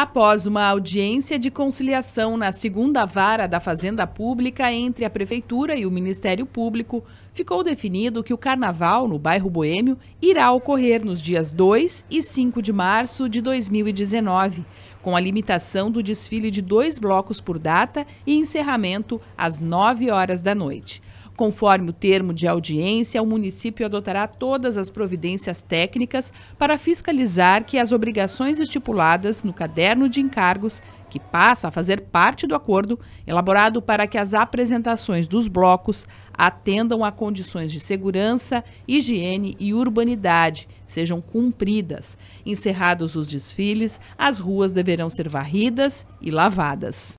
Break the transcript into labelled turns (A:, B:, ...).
A: Após uma audiência de conciliação na segunda vara da Fazenda Pública entre a Prefeitura e o Ministério Público, ficou definido que o carnaval no bairro Boêmio irá ocorrer nos dias 2 e 5 de março de 2019, com a limitação do desfile de dois blocos por data e encerramento às 9 horas da noite. Conforme o termo de audiência, o município adotará todas as providências técnicas para fiscalizar que as obrigações estipuladas no caderno de encargos, que passa a fazer parte do acordo, elaborado para que as apresentações dos blocos atendam a condições de segurança, higiene e urbanidade, sejam cumpridas. Encerrados os desfiles, as ruas deverão ser varridas e lavadas.